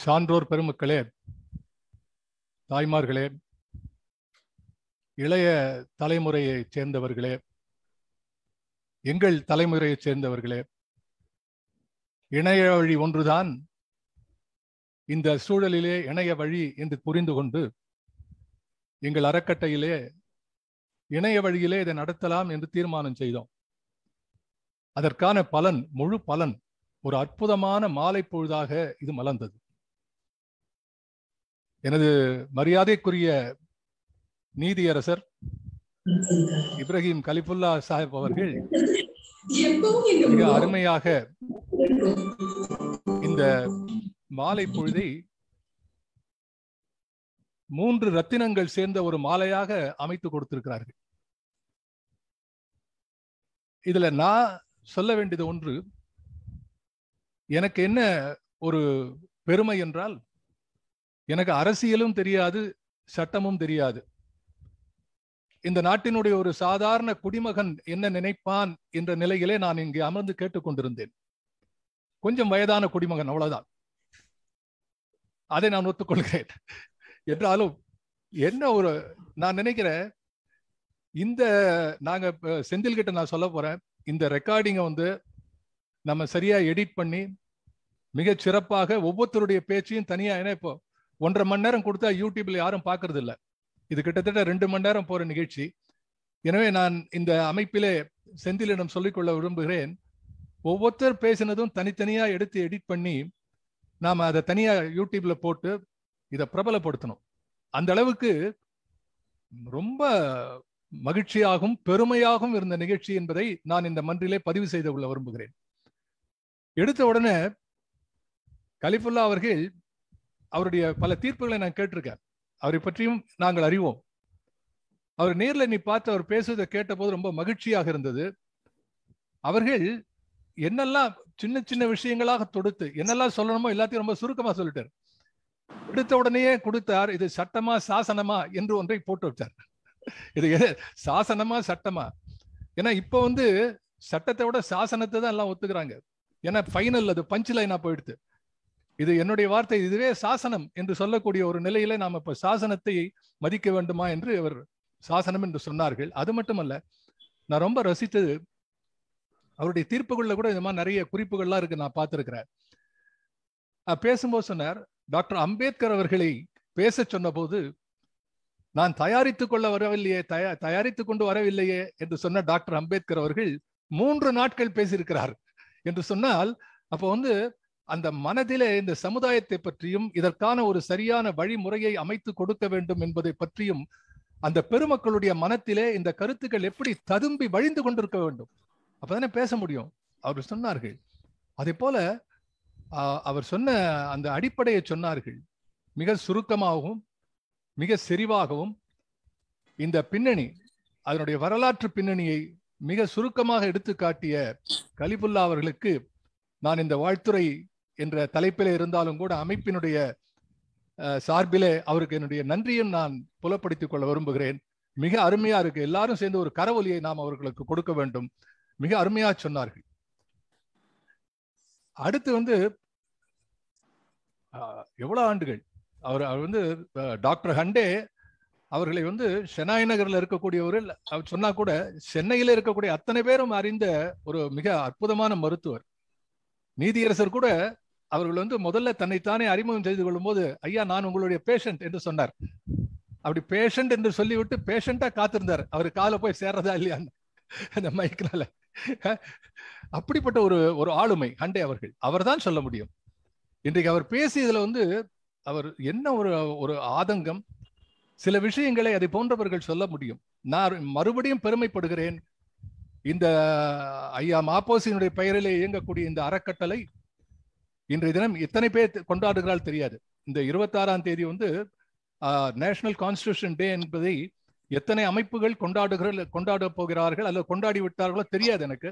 சான்றோர் பெருமக்களே தாய்மார்களே இளைய தலைமுறையைச் சேர்ந்தவர்களே எங்கள் தலைமுறையைச் சேர்ந்தவர்களே இணைய வழி ஒன்றுதான் இந்த சூழலிலே இணைய வழி என்று புரிந்து கொண்டு எங்கள் அறக்கட்டையிலே இணைய வழியிலே இதை நடத்தலாம் என்று தீர்மானம் செய்தோம் அதற்கான பலன் முழு பலன் ஒரு அற்புதமான மாலை பொழுதாக இது மலர்ந்தது எனது மரியாதைக்குரிய நீதியரசர் இப்ராஹிம் கலிபுல்லா சாஹிப் அவர்கள் மிக அருமையாக இந்த மாலை பொழுதை மூன்று ரத்தினங்கள் சேர்ந்த ஒரு மாலையாக அமைத்து கொடுத்திருக்கிறார்கள் இதுல நான் சொல்ல வேண்டியது ஒன்று எனக்கு என்ன ஒரு பெருமை என்றால் எனக்கு அரசியலும் தெரியாது சட்டமும் தெரியாது இந்த நாட்டினுடைய ஒரு சாதாரண குடிமகன் என்ன நினைப்பான் என்ற நிலையிலே நான் இங்கே அமர்ந்து கேட்டுக்கொண்டிருந்தேன் கொஞ்சம் வயதான குடிமகன் அவ்வளவுதான் அதை நான் ஒத்துக்கொள்கிறேன் என்றாலும் என்ன ஒரு நான் நினைக்கிறேன் இந்த நாங்க செந்தில் கிட்ட நான் சொல்ல போறேன் இந்த ரெக்கார்டிங்கை வந்து நம்ம சரியா எடிட் பண்ணி மிக சிறப்பாக ஒவ்வொருத்தருடைய பேச்சையும் தனியா ஏன்னா இப்போ ஒன்றரை மணி நேரம் கொடுத்தா யூடியூப்ல யாரும் பார்க்கறது இல்லை இது கிட்டத்தட்ட ரெண்டு மணி நேரம் போற நிகழ்ச்சி எனவே நான் இந்த அமைப்பிலே செந்திலிடம் சொல்லிக்கொள்ள விரும்புகிறேன் ஒவ்வொருத்தர் பேசினதும் தனித்தனியா எடுத்து எடிட் பண்ணி நாம அதை தனியா யூடியூப்ல போட்டு இதை பிரபலப்படுத்தணும் அந்த அளவுக்கு ரொம்ப மகிழ்ச்சியாகவும் பெருமையாகவும் இருந்த நிகழ்ச்சி என்பதை நான் இந்த மன்றிலே பதிவு செய்து கொள்ள விரும்புகிறேன் எடுத்த உடனே கலிஃபுல்லா அவர்கள் அவருடைய பல தீர்ப்புகளை நான் கேட்டிருக்கேன் அவரை பற்றியும் நாங்கள் அறிவோம் அவர் நேரில் நீ பார்த்து அவர் பேசுவதை கேட்டபோது ரொம்ப மகிழ்ச்சியாக இருந்தது அவர்கள் என்னெல்லாம் சின்ன சின்ன விஷயங்களாக தொடுத்து என்னெல்லாம் சொல்லணுமோ எல்லாத்தையும் ரொம்ப சுருக்கமா சொல்லிட்டார் எடுத்த உடனேயே கொடுத்தார் இது சட்டமா சாசனமா என்று ஒன்றை போட்டு வச்சார் இது சாசனமா சட்டமா ஏன்னா இப்ப வந்து சட்டத்தை விட சாசனத்தை தான் எல்லாம் ஒத்துக்கிறாங்க ஏன்னா ஃபைனல் அது பஞ்ச் லைனா போயிடுது இது என்னுடைய வார்த்தை இதுவே சாசனம் என்று சொல்லக்கூடிய ஒரு நிலையில நாம் இப்ப சாசனத்தை மதிக்க வேண்டுமா என்று அவர் சாசனம் என்று சொன்னார்கள் அது மட்டுமல்ல நான் ரொம்ப ரசித்தது அவருடைய தீர்ப்புகள்ல கூட இந்த மாதிரி நிறைய குறிப்புகள்லாம் இருக்கு நான் பார்த்துருக்கிறேன் பேசும்போது சொன்னார் டாக்டர் அம்பேத்கர் அவர்களை பேச சொன்னபோது நான் தயாரித்து கொள்ள வரவில்லையே தயா தயாரித்து கொண்டு வரவில்லையே என்று சொன்ன டாக்டர் அம்பேத்கர் அவர்கள் மூன்று நாட்கள் பேசியிருக்கிறார் என்று சொன்னால் அப்போ வந்து அந்த மனதிலே இந்த சமுதாயத்தை பற்றியும் இதற்கான ஒரு சரியான வழிமுறையை அமைத்து கொடுக்க வேண்டும் என்பதை பற்றியும் அந்த பெருமக்களுடைய மனத்திலே இந்த கருத்துக்கள் எப்படி ததும்பி வழிந்து கொண்டிருக்க வேண்டும் அப்பதானே பேச முடியும் அவர் சொன்னார்கள் அதே போல அவர் சொன்ன அந்த அடிப்படையை சொன்னார்கள் மிக சுருக்கமாகவும் மிக செறிவாகவும் இந்த பின்னணி அதனுடைய வரலாற்று பின்னணியை மிக சுருக்கமாக எடுத்து காட்டிய கலிபுல்லா அவர்களுக்கு நான் இந்த வாழ்த்துறை என்ற தலைப்பிலே இருந்தாலும் கூட அமைப்பினுடைய சார்பிலே அவருக்கு என்னுடைய நன்றியும் நான் புலப்படுத்திக் கொள்ள விரும்புகிறேன் மிக அருமையா இருக்கு எல்லாரும் சேர்ந்து ஒரு கரவொலியை நாம் அவர்களுக்கு கொடுக்க வேண்டும் மிக அருமையா சொன்னார்கள் அடுத்து வந்து எவ்வளவு ஆண்டுகள் அவர் அவர் வந்து டாக்டர் ஹண்டே அவர்களை வந்து சென்னாய் நகர்ல இருக்கக்கூடியவர் அவர் சொன்னா கூட சென்னையில இருக்கக்கூடிய அத்தனை பேரும் அறிந்த ஒரு மிக அற்புதமான மருத்துவர் நீதியரசர் கூட அவர்கள் வந்து முதல்ல தன்னைத்தானே அறிமுகம் செய்து கொள்ளும் போது ஐயா நான் உங்களுடைய பேஷண்ட் என்று சொன்னார் அப்படி பேஷண்ட் என்று சொல்லிவிட்டு பேஷண்டா காத்திருந்தார் அவர் காலை போய் சேர்றதா இல்லையா அந்த மைக்கினால அப்படிப்பட்ட ஒரு ஒரு ஆளுமை ஹண்டே அவர்கள் அவர் தான் சொல்ல முடியும் இன்றைக்கு அவர் பேசியதுல வந்து அவர் என்ன ஒரு ஒரு ஆதங்கம் சில விஷயங்களை அதை போன்றவர்கள் சொல்ல முடியும் நான் மறுபடியும் பெருமைப்படுகிறேன் இந்த ஐயா மாப்போசியினுடைய பெயரிலே இயங்கக்கூடிய இந்த அறக்கட்டளை இன்றைய தினம் எத்தனை பேர் கொண்டாடுகிறாள் தெரியாது இந்த இருபத்தாறாம் தேதி வந்து நேஷனல் கான்ஸ்டியூஷன் டே என்பதை எத்தனை அமைப்புகள் கொண்டாடுகிற கொண்டாட போகிறார்கள் அல்லது கொண்டாடி விட்டார்களோ தெரியாது எனக்கு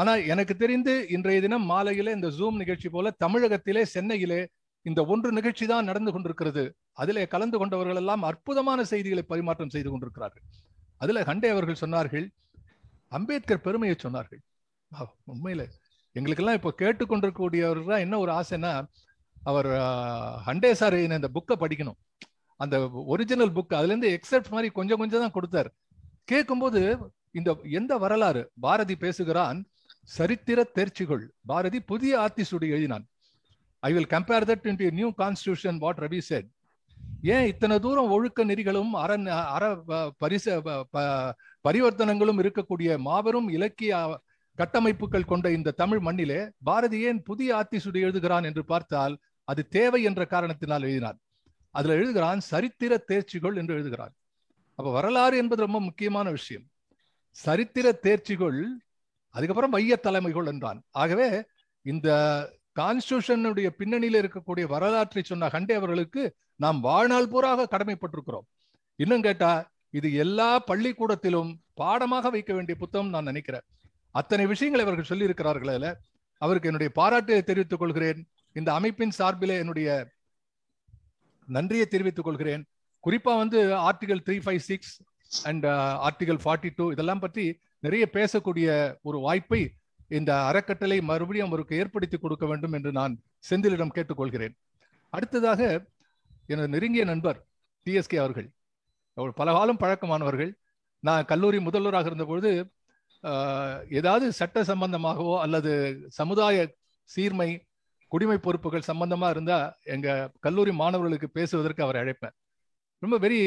ஆனா எனக்கு தெரிந்து இன்றைய தினம் மாலையில இந்த ஜூம் நிகழ்ச்சி போல தமிழகத்திலே சென்னையிலே இந்த ஒன்று நிகழ்ச்சி தான் நடந்து கொண்டிருக்கிறது அதிலே கலந்து கொண்டவர்கள் எல்லாம் அற்புதமான செய்திகளை பரிமாற்றம் செய்து கொண்டிருக்கிறார்கள் அதுல கண்டே அவர்கள் சொன்னார்கள் அம்பேத்கர் பெருமையை சொன்னார்கள் உண்மையில எங்களுக்கெல்லாம் இப்போ கேட்டுக்கொண்டிருக்கக்கூடியவர்களா என்ன ஒரு ஆசைன்னா அவர் ஹண்டே சார் இந்த புக்கை படிக்கணும் அந்த ஒரிஜினல் புக் அதுலேருந்து எக்ஸப்ட் மாதிரி கொஞ்சம் கொஞ்சம் தான் கொடுத்தார் கேட்கும்போது இந்த எந்த வரலாறு பாரதி பேசுகிறான் சரித்திர தேர்ச்சிகள் பாரதி புதிய சுடி எழுதினான் I will compare that into new constitution what Ravi said ஏன் இத்தனை தூரம் ஒழுக்க நெறிகளும் அற அற பரிச பரிவர்த்தனங்களும் இருக்கக்கூடிய மாபெரும் இலக்கிய கட்டமைப்புகள் கொண்ட இந்த தமிழ் மண்ணிலே பாரதி ஏன் புதிய ஆத்திசுடி எழுதுகிறான் என்று பார்த்தால் அது தேவை என்ற காரணத்தினால் எழுதினார் அதுல எழுதுகிறான் சரித்திர தேர்ச்சிகள் என்று எழுதுகிறான் அப்ப வரலாறு என்பது ரொம்ப முக்கியமான விஷயம் சரித்திர தேர்ச்சிகள் அதுக்கப்புறம் மைய தலைமைகள் என்றான் ஆகவே இந்த கான்ஸ்டியூஷனுடைய பின்னணியில இருக்கக்கூடிய வரலாற்றை சொன்ன ஹண்டே அவர்களுக்கு நாம் வாழ்நாள் பூராக கடமைப்பட்டிருக்கிறோம் இன்னும் கேட்டா இது எல்லா பள்ளிக்கூடத்திலும் பாடமாக வைக்க வேண்டிய புத்தகம் நான் நினைக்கிறேன் அத்தனை விஷயங்களை அவர்கள் சொல்லி இருக்கிறார்கள் அவருக்கு என்னுடைய பாராட்டு தெரிவித்துக் கொள்கிறேன் இந்த அமைப்பின் சார்பிலே என்னுடைய நன்றியை தெரிவித்துக் கொள்கிறேன் குறிப்பா வந்து article three five six and article forty two இதெல்லாம் பற்றி நிறைய பேசக்கூடிய ஒரு வாய்ப்பை இந்த அறக்கட்டளை மறுபடியும் அவருக்கு ஏற்படுத்தி கொடுக்க வேண்டும் என்று நான் செந்திலிடம் கேட்டுக்கொள்கிறேன் அடுத்ததாக எனது நெருங்கிய நண்பர் டிஎஸ்கே அவர்கள் பல காலம் பழக்கமானவர்கள் நான் கல்லூரி முதல்வராக இருந்தபொழுது ஏதாவது சட்ட சம்பந்தமாகவோ அல்லது சமுதாய சீர்மை குடிமை பொறுப்புகள் சம்பந்தமாக இருந்தால் எங்கள் கல்லூரி மாணவர்களுக்கு பேசுவதற்கு அவர் அழைப்பேன் ரொம்ப very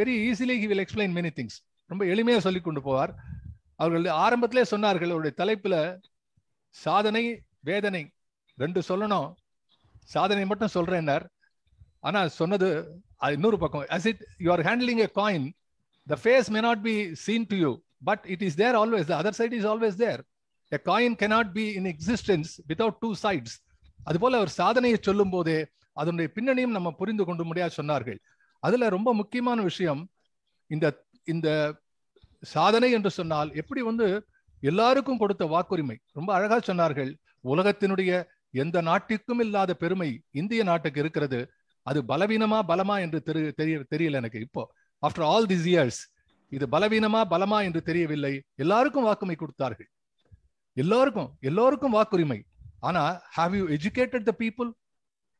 very easily he will explain many things ரொம்ப எளிமையாக சொல்லி கொண்டு போவார் அவர்கள் ஆரம்பத்திலே சொன்னார்கள் அவருடைய தலைப்பில் சாதனை வேதனை ரெண்டு சொல்லணும் சாதனை மட்டும் சொல்கிறேன் ஆனால் சொன்னது இன்னொரு பக்கம் as it you are handling a coin the face may not be seen to you but it is there always. The other side is always there. A coin cannot be in existence without two sides. அதுபோல அவர் சாதனையை சொல்லும் போதே அதனுடைய பின்னணியும் நம்ம புரிந்து கொண்டு முடியாது சொன்னார்கள் அதுல ரொம்ப முக்கியமான விஷயம் இந்த இந்த சாதனை என்று சொன்னால் எப்படி வந்து எல்லாருக்கும் கொடுத்த வாக்குரிமை ரொம்ப அழகா சொன்னார்கள் உலகத்தினுடைய எந்த நாட்டிற்கும் இல்லாத பெருமை இந்திய நாட்டுக்கு இருக்கிறது அது பலவீனமா பலமா என்று தெரிய தெரியல எனக்கு இப்போ ஆஃப்டர் ஆல் திஸ் இயர்ஸ் இது பலவீனமா பலமா என்று தெரியவில்லை எல்லாருக்கும் வாக்குமை கொடுத்தார்கள் எல்லோருக்கும் எல்லோருக்கும் வாக்குரிமை ஆனா have you educated the people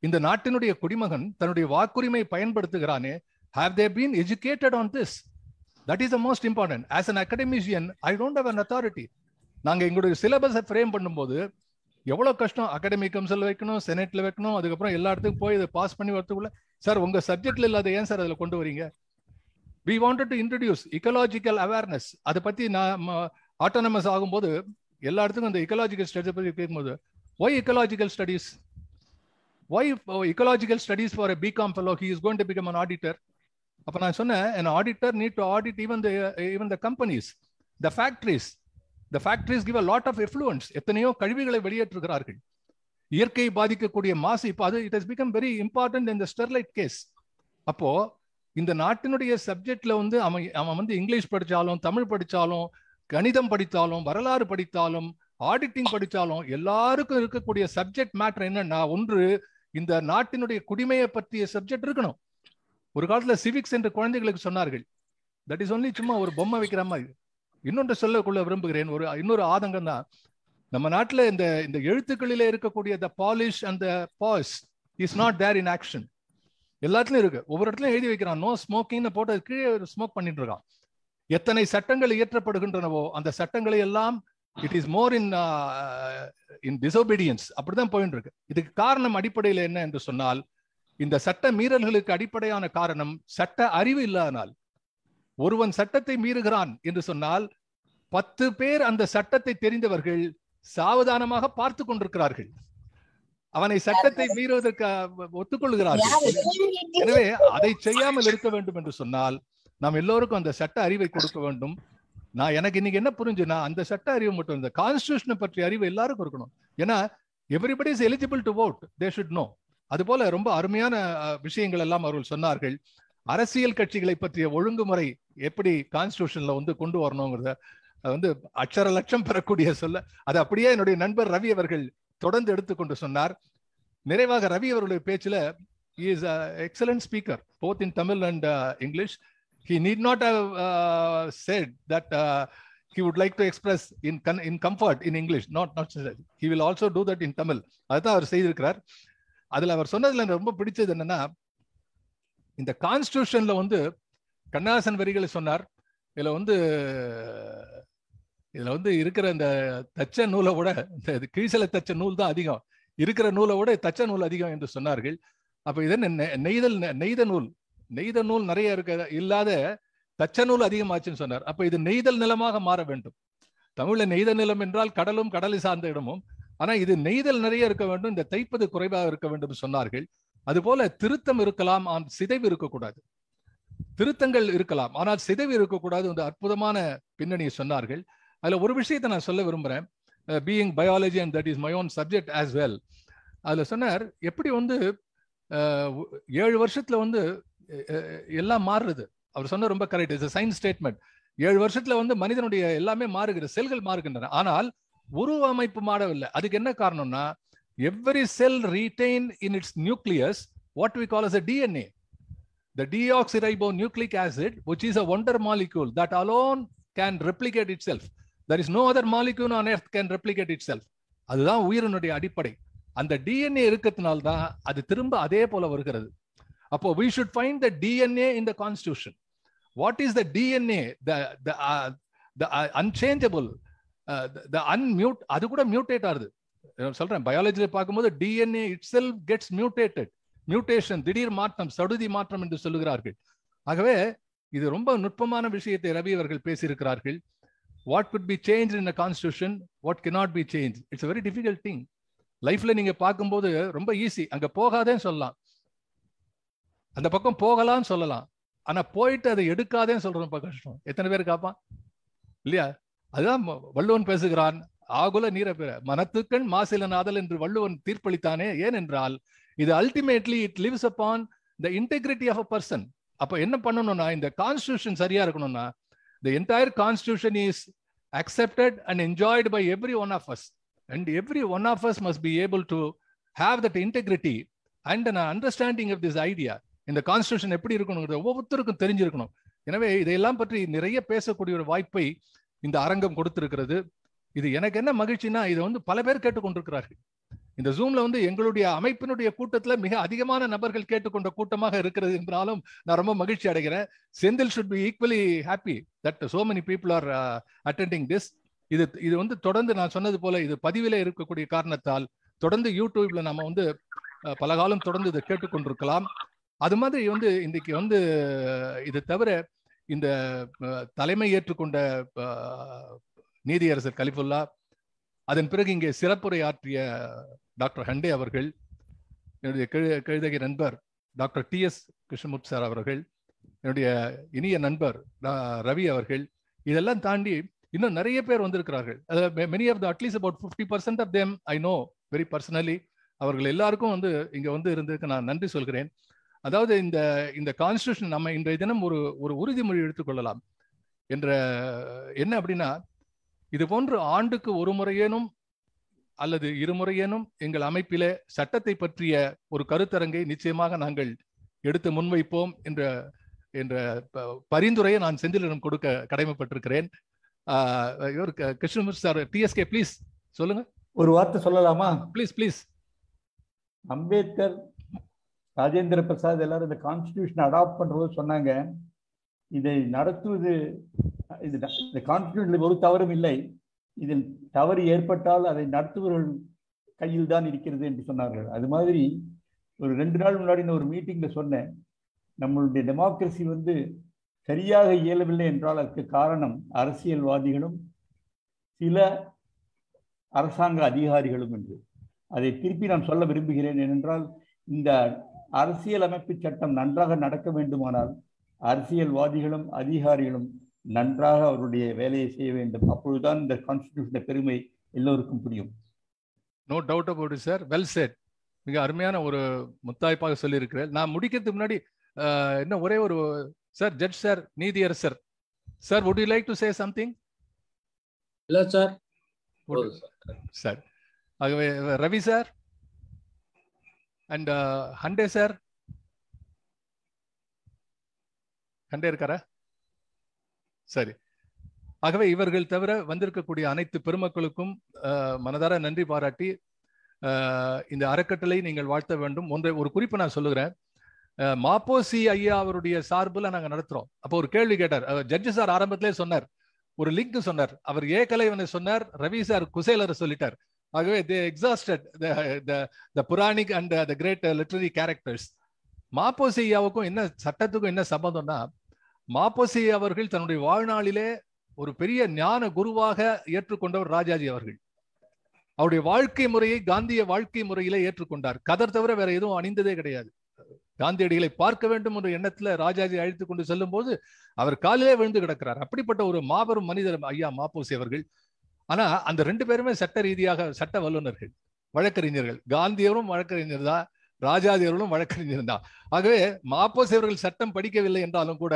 இந்த நாட்டினுடைய குடிமகன் தன்னுடைய வாக்குரிமை பயன்படுத்துகிறானே have they been educated on this that is the most important as an academician I don't have an authority நாங்கள் எங்களுடைய சிலபஸை ஃப்ரேம் பண்ணும்போது எவ்வளோ கஷ்டம் அகாடமிக் கவுன்சில் வைக்கணும் செனட்ல வைக்கணும் அதுக்கப்புறம் எல்லா இடத்துக்கும் போய் இதை பாஸ் பண்ணி வரத்துக்குள்ள சார் உங்க சப்ஜெக்ட்ல இல்லாத ஏன் சார் அதில் கொண்டு வரீங்க we wanted to introduce ecological awareness அதை பற்றி நான் ஆட்டோனமஸ் ஆகும்போது எல்லா இடத்துக்கும் அந்த இக்கலாஜிக்கல் ஸ்டடிஸை பற்றி கேட்கும்போது why ecological studies why ecological studies for BCom fellow he is going to become an auditor அப்போ நான் சொன்னேன் an auditor need to audit even the even the companies the factories the factories give a lot of influence எத்தனையோ கழிவுகளை வெளியேற்றுகிறார்கள் இயற்கையை பாதிக்கக்கூடிய மாசு இப்போ அது it has become very important இந்த ஸ்டெர்லைட் கேஸ் அப்போ இந்த நாட்டினுடைய சப்ஜெக்ட்ல வந்து அவன் அவன் வந்து இங்கிலீஷ் படிச்சாலும் தமிழ் படிச்சாலும் கணிதம் படித்தாலும் வரலாறு படித்தாலும் ஆடிட்டிங் படித்தாலும் எல்லாருக்கும் இருக்கக்கூடிய சப்ஜெக்ட் மேட்டர் என்னன்னா ஒன்று இந்த நாட்டினுடைய குடிமையை பற்றிய சப்ஜெக்ட் இருக்கணும் ஒரு காலத்துல சிவிக்ஸ் என்று குழந்தைகளுக்கு சொன்னார்கள் தட் இஸ் ஒன்லி சும்மா ஒரு பொம்மை வைக்கிற மாதிரி இன்னொன்று சொல்லக்குள்ள விரும்புகிறேன் ஒரு இன்னொரு ஆதங்கம் தான் நம்ம நாட்டில் இந்த இந்த எழுத்துக்களிலே இருக்கக்கூடிய the polish and the pass is not there in action எல்லாத்துலயும் இருக்கு ஒவ்வொரு இடத்துலயும் எழுதி வைக்கிறான் நோ ஸ்மோக்கிங் போட்டு கீழே ஸ்மோக் பண்ணிட்டு இருக்கான் எத்தனை சட்டங்கள் இயற்றப்படுகின்றனவோ அந்த சட்டங்களை எல்லாம் it is more in in disobedience அப்படிதான் போயிட்டு இருக்கு இதுக்கு காரணம் அடிப்படையில் என்ன என்று சொன்னால் இந்த சட்ட மீறல்களுக்கு அடிப்படையான காரணம் சட்ட அறிவு இல்லாதனால் ஒருவன் சட்டத்தை மீறுகிறான் என்று சொன்னால் பத்து பேர் அந்த சட்டத்தை தெரிந்தவர்கள் சாவதானமாக பார்த்து கொண்டிருக்கிறார்கள் அவனை சட்டத்தை மீறுவதற்கு ஒத்துக்கொள்கிறார் எனவே அதை செய்யாமல் இருக்க வேண்டும் என்று சொன்னால் நாம் எல்லோருக்கும் அந்த சட்ட அறிவை கொடுக்க வேண்டும் நான் எனக்கு இன்னைக்கு என்ன புரிஞ்சுனா அந்த சட்ட அறிவு மட்டும் இந்த கான்ஸ்டியூஷனை பற்றிய அறிவு எல்லாருக்கும் இருக்கணும் ஏன்னா everybody is eligible to vote they should know அது போல ரொம்ப அருமையான விஷயங்கள் எல்லாம் அவர்கள் சொன்னார்கள் அரசியல் கட்சிகளை பற்றிய ஒழுங்குமுறை எப்படி கான்ஸ்டியூஷன்ல வந்து கொண்டு வரணுங்கிறத வந்து அச்சர லட்சம் பெறக்கூடிய சொல்ல அது அப்படியே என்னுடைய நண்பர் ரவி அவர்கள் தொடர்ந்து எடுத்துக்கொண்டு சொன்னார் நிறைவாக ரவி அவருடைய பேச்சுல is a excellent speaker both in Tamil and English he need not said that he would like to express in in comfort in English not not he will also do that in Tamil அதுதான் அவர் செய்திருக்கிறார் அதுல அவர் சொன்னதுல ரொம்ப பிடிச்சது என்னன்னா இந்த கான்ஸ்டியூஷனில் வந்து கண்ணாசன் வரிகளை சொன்னார் இதில் வந்து இதுல வந்து இருக்கிற இந்த தச்ச நூலை விட இந்த கீழ்சல தச்ச நூல் தான் அதிகம் இருக்கிற நூலை விட தச்ச நூல் அதிகம் என்று சொன்னார்கள் அப்ப இது நெய்தல் நெய்த நூல் நெய்த நூல் நிறைய இருக்க இல்லாத தச்ச நூல் அதிகமாச்சுன்னு சொன்னார் அப்ப இது நெய்தல் நிலமாக மாற வேண்டும் தமிழ்ல நெய்த நிலம் என்றால் கடலும் கடலை சார்ந்த இடமும் ஆனா இது நெய்தல் நிறைய இருக்க வேண்டும் இந்த தைப்பது குறைவாக இருக்க வேண்டும் சொன்னார்கள் அதுபோல திருத்தம் இருக்கலாம் ஆன் சிதைவு இருக்கக்கூடாது திருத்தங்கள் இருக்கலாம் ஆனால் சிதைவு இருக்கக்கூடாது இந்த அற்புதமான பின்னணியை சொன்னார்கள் அதில் ஒரு விஷயத்தை நான் சொல்ல விரும்புகிறேன் being biology and that is my own subject as well அதில் சொன்னார் எப்படி வந்து uh, ஏழு வருஷத்தில் வந்து uh, uh, எல்லாம் மாறுறது அவர் சொன்ன ரொம்ப கரெக்ட் இட்ஸ் சயின்ஸ் ஸ்டேட்மெண்ட் ஏழு வருஷத்துல வந்து மனிதனுடைய எல்லாமே மாறுகிற செல்கள் மாறுகின்றன ஆனால் உருவ அமைப்பு மாறவில்லை அதுக்கு என்ன காரணம்னா every cell retain in its nucleus what we call as a DNA the deoxyribonucleic acid which is a wonder molecule that alone can replicate itself there is no other molecule on earth can replicate itself அதுதான் உயிரினுடைய அடிப்படை அந்த DNA இருக்கிறதுனால தான் அது திரும்ப அதே போல வருகிறது அப்போ we should find the DNA in the constitution what is the DNA the unchangeable the unmute அது கூட மியூட்டேட் ஆகுது சொல்றேன் பயாலஜியில் பார்க்கும்போது DNA itself gets mutated mutation திடீர் மாற்றம் சடுதி மாற்றம் என்று சொல்லுகிறார்கள் ஆகவே இது ரொம்ப நுட்பமான விஷயத்தை ரவி அவர்கள் பேசியிருக்கிறார்கள் what could be change in a constitution what cannot be change it's very difficult thing லைஃப்ல நீங்க பார்க்கும்போது ரொம்ப ஈஸி அங்க போகாதேன்னு சொல்லலாம் அந்த பக்கம் போகலாம்னு சொல்லலாம் ஆனா போயிட்டு அதை எடுக்காதேன்னு சொல்றது ரொம்ப கஷ்டம் எத்தனை பேர் காப்பான் இல்லையா அதுதான் வள்ளுவன் பேசுகிறான் ஆகுல நீர பெற மனத்துக்கண் மாசில நாதல் என்று வள்ளுவன் தீர்ப்பளித்தானே ஏன் என்றால் இது ultimately it lives upon the integrity of a person அப்ப என்ன பண்ணணும்னா இந்த கான்ஸ்டியூஷன் சரியா இருக்கணும்னா The entire constitution is accepted and enjoyed by every one of us. And every one of us must be able to have that integrity and an understanding of this idea. in the constitution எப்படி இருக்கணுங்கிறது ஒவ்வொருத்தருக்கும் தெரிஞ்சிருக்கணும் எனவே இதையெல்லாம் பற்றி நிறைய பேசக்கூடிய ஒரு வாய்ப்பை இந்த அரங்கம் கொடுத்திருக்கிறது இது எனக்கு என்ன மகிழ்ச்சினா இதை வந்து பல பேர் கேட்டுக்கொண்டிருக்கிறார்கள் இந்த ஜூம்ல வந்து எங்களுடைய அமைப்பினுடைய கூட்டத்துல மிக அதிகமான நபர்கள் கேட்டுக்கொண்ட கூட்டமாக இருக்கிறது என்றாலும் நான் ரொம்ப மகிழ்ச்சி அடைகிறேன் Senthil should be equally happy that so many people are attending this இது இது வந்து தொடர்ந்து நான் சொன்னது போல இது பதிவில இருக்கக்கூடிய காரணத்தால் தொடர்ந்து யூடியூப்ல நம்ம வந்து பல காலம் தொடர்ந்து இதை கேட்டுக்கொண்டிருக்கலாம் அது மாதிரி வந்து இன்னைக்கு வந்து இது தவிர இந்த தலைமை ஏற்றுக்கொண்ட நீதியரசர் கலிஃபுல்லா அதன் பிறகு இங்கே சிறப்புரை ஆற்றிய டாக்டர் ஹண்டே அவர்கள் என்னுடைய கழுதகி நண்பர் doctor D S Krishnamoorthy sir அவர்கள் என்னுடைய இனிய நண்பர் ரவி அவர்கள் இதெல்லாம் தாண்டி இன்னும் நிறைய பேர் வந்திருக்கிறார்கள் அது many of the at least about fifty percent of them I know very personally அவர்கள் எல்லாருக்கும் வந்து இங்கே வந்து இருந்ததுக்கு நான் நன்றி சொல்கிறேன் அதாவது இந்த இந்த கான்ஸ்டியூஷன் நம்ம இன்றைய தினம் ஒரு ஒரு உறுதிமொழி எடுத்துக்கொள்ளலாம் என்ற என்ன அப்படின்னா இது போன்று ஆண்டுக்கு ஒரு முறையேனும் அல்லது இருமுறையேனும் எங்கள் அமைப்பில சட்டத்தை பற்றிய ஒரு கருத்தரங்கை நிச்சயமாக நாங்கள் எடுத்து முன்வைப்போம் என்ற என்ற பரிந்துரையை நான் செந்திலிடம் கொடுக்க கடமைப்பட்டிருக்கிறேன் இவர் கிருஷ்ணமூர்த்தி சார் டிஎஸ்கே ப்ளீஸ் சொல்லுங்க ஒரு வார்த்தை சொல்லலாமா ப்ளீஸ் ப்ளீஸ் அம்பேத்கர் ராஜேந்திர பிரசாத் எல்லாரும் இந்த கான்ஸ்டியூஷன் அடாப்ட் பண்ணுறது சொன்னாங்க இதை நடத்துவது இது இந்த கான்ஸ்டியூஷனில் ஒரு தவறும் இல்லை இதில் தவறு ஏற்பட்டால் அதை நடத்துபவர்கள் கையில் தான் இருக்கிறது என்று சொன்னார்கள் அது மாதிரி ஒரு ரெண்டு நாள் முன்னாடி நான் ஒரு மீட்டிங்கில் சொன்னேன் நம்மளுடைய டெமோக்ரஸி வந்து சரியாக இயலவில்லை என்றால் அதுக்கு காரணம் அரசியல்வாதிகளும் சில அரசாங்க அதிகாரிகளும் என்று அதை திருப்பி நான் சொல்ல விரும்புகிறேன் ஏனென்றால் இந்த அரசியலமைப்பு சட்டம் நன்றாக நடக்க வேண்டுமானால் அரசியல்வாதிகளும் அதிகாரிகளும் நன்றாக அவருடைய வேலையை செய்ய வேண்டும் அப்பொழுதுதான் இந்த கான்ஸ்டியூஷன் பெருமை எல்லோருக்கும் புரியும் no doubt about it sir well said மிக அருமையான ஒரு முத்தாய்ப்பாக சொல்லியிருக்கிறேன் நான் முடிக்கிறதுக்கு முன்னாடி என்ன ஒரே ஒரு சார் ஜட்ஜ் சார் நீதியரசர் sir would you like to say something இல்லை சார் சார் ஆகவே Ravi sir and Hande sir Hande இருக்காரா சரி ஆகவே இவர்கள் தவிர வந்திருக்கக்கூடிய அனைத்து பெருமக்களுக்கும் மனதார நன்றி பாராட்டி இந்த அறக்கட்டளை நீங்கள் வாழ்த்த வேண்டும் ஒன்றை ஒரு குறிப்பு நான் சொல்லுகிறேன் மாப்போசி ஐயா அவருடைய சார்பில் நாங்கள் நடத்துறோம் அப்போ ஒரு கேள்வி கேட்டார் ஜட்ஜு சார் ஆரம்பத்திலே சொன்னார் ஒரு லிங்க் சொன்னார் அவர் ஏ கலைவனை சொன்னார் ரவி சார் குசேலர் சொல்லிட்டார் ஆகவே they exhausted the puranic and the great literary characters மாப்போசி ஐயாவுக்கும் என்ன சட்டத்துக்கும் என்ன சம்பந்தம்னா மாப்பசி அவர்கள் தன்னுடைய வாழ்நாளிலே ஒரு பெரிய ஞான குருவாக ஏற்றுக்கொண்டவர் ராஜாஜி அவர்கள் அவருடைய வாழ்க்கை முறையை காந்திய வாழ்க்கை முறையிலே ஏற்றுக்கொண்டார் கதர் தவிர வேற எதுவும் அணிந்ததே கிடையாது காந்தியடிகளை பார்க்க வேண்டும் என்ற எண்ணத்துல ராஜாஜி அழைத்து கொண்டு செல்லும் போது அவர் காலிலே விழுந்து கிடக்கிறார் அப்படிப்பட்ட ஒரு மாபெரும் மனிதர் ஐயா மாப்போசி அவர்கள் ஆனா அந்த ரெண்டு பேருமே சட்ட ரீதியாக சட்ட வல்லுநர்கள் வழக்கறிஞர்கள் காந்தியவரும் வழக்கறிஞர் தான் ராஜாஜி அவர்களும் வழக்கறிஞர் தான் ஆகவே மாப்போசி அவர்கள் சட்டம் படிக்கவில்லை என்றாலும் கூட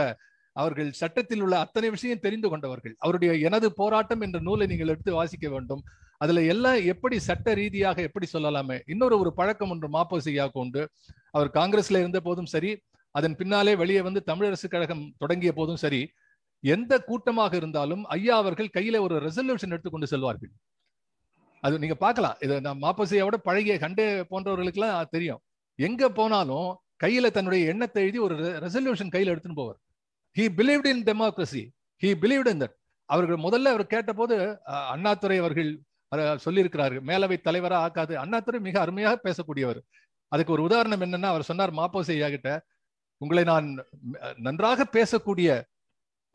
அவர்கள் சட்டத்தில் உள்ள அத்தனை விஷயம் தெரிந்து கொண்டவர்கள் அவருடைய எனது போராட்டம் என்ற நூலை நீங்கள் எடுத்து வாசிக்க வேண்டும் அதுல எல்லாம் எப்படி சட்ட ரீதியாக எப்படி சொல்லலாமே இன்னொரு ஒரு பழக்கம் ஒன்று மாப்போசியாக உண்டு அவர் காங்கிரஸ்ல இருந்த போதும் சரி அதன் பின்னாலே வெளியே வந்து தமிழரசு கழகம் தொடங்கிய போதும் சரி எந்த கூட்டமாக இருந்தாலும் ஐயா அவர்கள் கையில ஒரு ரெசல்யூஷன் எடுத்துக்கொண்டு செல்வார்கள் அது நீங்க பார்க்கலாம் இதை நான் மாப்போசியாவோட பழகிய கண்டே போன்றவர்களுக்கெல்லாம் தெரியும் எங்க போனாலும் கையில தன்னுடைய எண்ணத்தை எழுதி ஒரு ரெசல்யூஷன் கையில எடுத்துன்னு போவார் he believed in democracy he believed in that அவர்கள் முதல்ல அவர் கேட்டபோது அண்ணாதுரை அவர்கள் சொல்லியிருக்கிறார்கள் மேலவை தலைவராக ஆக்காது அண்ணாதுரை மிக அருமையாக பேசக்கூடியவர் அதுக்கு ஒரு உதாரணம் என்னன்னா அவர் சொன்னார் மாப்போசி ஐயாகிட்ட உங்களை நான் நன்றாக பேசக்கூடிய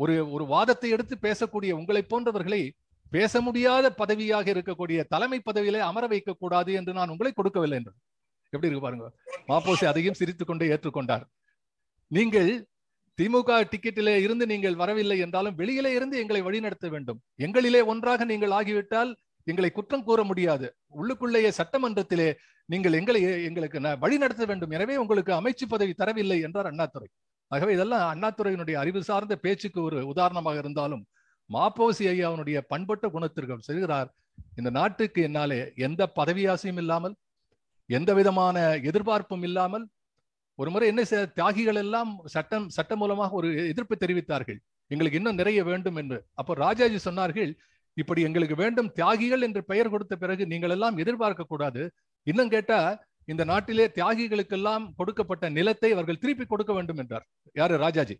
ஒரு ஒரு வாதத்தை எடுத்து பேசக்கூடிய உங்களை போன்றவர்களை பேச முடியாத பதவியாக இருக்கக்கூடிய தலைமை பதவியிலே அமர வைக்க கூடாது என்று நான் உங்களை கொடுக்கவில்லை என்று எப்படி இருக்கு பாருங்க மாப்போசி அதையும் சிரித்து கொண்டே ஏற்றுக்கொண்டார் நீங்கள் திமுக டிக்கெட்டிலே இருந்து நீங்கள் வரவில்லை என்றாலும் வெளியிலே இருந்து எங்களை வழிநடத்த வேண்டும் எங்களிலே ஒன்றாக நீங்கள் ஆகிவிட்டால் எங்களை குற்றம் கூற முடியாது உள்ளுக்குள்ளேயே சட்டமன்றத்திலே நீங்கள் எங்களை எங்களுக்கு வழி நடத்த வேண்டும் எனவே உங்களுக்கு அமைச்சு பதவி தரவில்லை என்றார் அண்ணாதுரை ஆகவே இதெல்லாம் அண்ணாத்துறையினுடைய அறிவு சார்ந்த பேச்சுக்கு ஒரு உதாரணமாக இருந்தாலும் மாப்போசி ஐயாவுடைய பண்பட்ட குணத்திற்கு செல்கிறார் இந்த நாட்டுக்கு என்னாலே எந்த பதவியாசியும் இல்லாமல் எந்த விதமான எதிர்பார்ப்பும் இல்லாமல் ஒரு முறை என்ன தியாகிகள் எல்லாம் சட்டம் சட்டம் மூலமாக ஒரு எதிர்ப்பு தெரிவித்தார்கள் எங்களுக்கு இன்னும் நிறைய வேண்டும் என்று அப்போ ராஜாஜி சொன்னார்கள் இப்படி எங்களுக்கு வேண்டும் தியாகிகள் என்று பெயர் கொடுத்த பிறகு நீங்கள் எல்லாம் எதிர்பார்க்க கூடாது இன்னும் கேட்டா இந்த நாட்டிலே தியாகிகளுக்கெல்லாம் கொடுக்கப்பட்ட நிலத்தை அவர்கள் திருப்பி கொடுக்க வேண்டும் என்றார் யாரு ராஜாஜி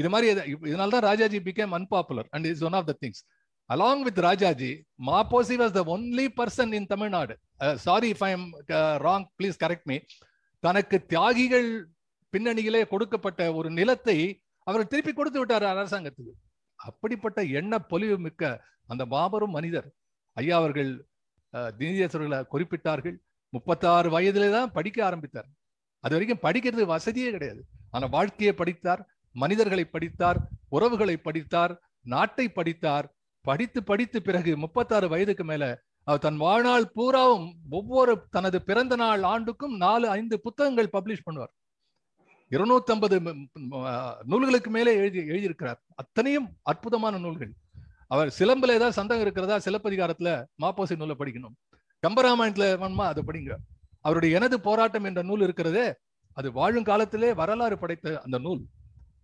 இது மாதிரி இதனால தான் Rajaji became unpopular and is one of the things along with Rajaji மாப்போசி was the only person in Tamil Nadu sorry if I am wrong please correct me தனக்கு தியாகிகள் பின்னணியிலே கொடுக்கப்பட்ட ஒரு நிலத்தை அவர் திருப்பி கொடுத்து விட்டார் அரசாங்கத்துக்கு அப்படிப்பட்ட எண்ண பொலிவு மிக்க அந்த மாபெரும் மனிதர் ஐயா அவர்கள் தினேசர்களை குறிப்பிட்டார்கள் முப்பத்தாறு வயதிலே தான் படிக்க ஆரம்பித்தார் அது வரைக்கும் படிக்கிறது வசதியே கிடையாது ஆனா வாழ்க்கையை படித்தார் மனிதர்களை படித்தார் உறவுகளை படித்தார் நாட்டை படித்தார் படித்து படித்து பிறகு முப்பத்தாறு வயதுக்கு மேல அவர் தன் வாழ்நாள் பூராவும் ஒவ்வொரு தனது பிறந்த நாள் ஆண்டுக்கும் நாலு ஐந்து புத்தகங்கள் பப்ளிஷ் பண்ணுவார் இருநூத்தி ஐம்பது நூல்களுக்கு மேலே எழுதி எழுதியிருக்கிறார் அத்தனையும் அற்புதமான நூல்கள் அவர் சிலம்புல ஏதாவது சந்தகம் இருக்கிறதா சிலப்பதிகாரத்துல மாப்போசி நூலை படிக்கணும் கம்பராமாயணத்துல வேணுமா அதை படிங்க அவருடைய எனது போராட்டம் என்ற நூல் இருக்கிறதே அது வாழும் காலத்திலே வரலாறு படைத்த அந்த நூல்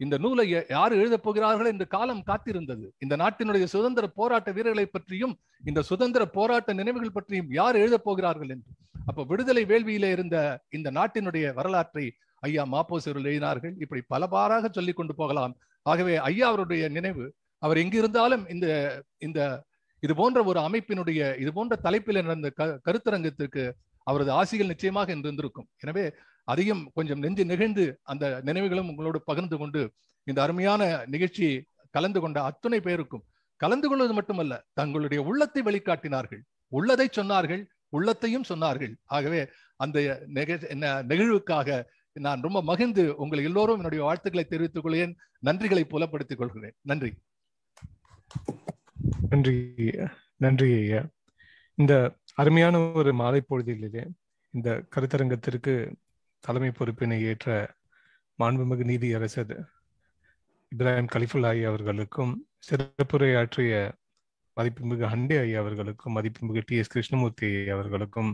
இந்த நூலை யார் எழுதப் போகிறார்கள் என்று காலம் காத்திருந்தது இந்த நாட்டினுடைய சுதந்திர போராட்ட வீரர்களை பற்றியும் இந்த சுதந்திர போராட்ட நினைவுகள் பற்றியும் யார் எழுதப் போகிறார்கள் என்று அப்ப விடுதலை வேள்வியில இருந்த இந்த நாட்டினுடைய வரலாற்றை ஐயா மாப்போசர்கள் எழுதினார்கள் இப்படி பலபாராக சொல்லி கொண்டு போகலாம் ஆகவே ஐயா அவருடைய நினைவு அவர் எங்கிருந்தாலும் இந்த இந்த இது போன்ற ஒரு அமைப்பினுடைய இது போன்ற தலைப்பில் நடந்த கருத்தரங்கத்திற்கு அவரது ஆசிகள் நிச்சயமாக இருந்திருக்கும் எனவே அதையும் கொஞ்சம் நெஞ்சு நெகிழ்ந்து அந்த நினைவுகளும் உங்களோடு பகிர்ந்து கொண்டு இந்த அருமையான நிகழ்ச்சி கலந்து கொண்ட அத்துணை பேருக்கும் கலந்து கொள்வது மட்டுமல்ல தங்களுடைய உள்ளத்தை வெளிக்காட்டினார்கள் உள்ளதை சொன்னார்கள் உள்ளத்தையும் சொன்னார்கள் ஆகவே அந்த நெகிழ்வுக்காக நான் ரொம்ப மகிழ்ந்து உங்கள் எல்லோரும் என்னுடைய வாழ்த்துக்களை தெரிவித்துக் கொள்கிறேன் நன்றிகளை புலப்படுத்திக் கொள்கிறேன் நன்றி நன்றி நன்றி ஐயா இந்த அருமையான ஒரு மாலை பொழுதிலே இந்த கருத்தரங்கத்திற்கு தலைமை பொறுப்பினை ஏற்ற மாண்புமிகு நீதியரசர் இப்ராஹிம் கலிஃபுல்லாயி அவர்களுக்கும் சிறப்புரையாற்றிய மதிப்புமிகு ஹண்டே ஐயா அவர்களுக்கும் மதிப்புமிகு டி எஸ் கிருஷ்ணமூர்த்தி அவர்களுக்கும்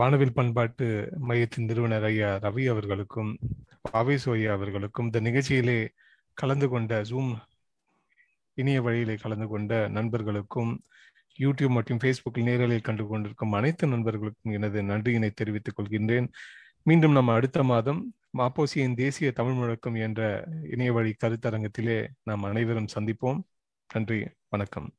வானவில் பண்பாட்டு மையத்தின் நிறுவனர் ஐயா ரவி அவர்களுக்கும் பாவேசு ஐயா அவர்களுக்கும் இந்த நிகழ்ச்சியிலே கலந்து கொண்ட ஜூம் இனிய வழியிலே கலந்து கொண்ட நண்பர்களுக்கும் யூடியூப் மற்றும் ஃபேஸ்புக்கில் நேரலையில் கண்டு கொண்டிருக்கும் அனைத்து நண்பர்களுக்கும் எனது நன்றியினை தெரிவித்துக் கொள்கின்றேன் மீண்டும் நாம் அடுத்த மாதம் மாப்போசியின் தேசிய தமிழ் முழக்கம் என்ற இணையவழி கருத்தரங்கத்திலே நாம் அனைவரும் சந்திப்போம் நன்றி வணக்கம்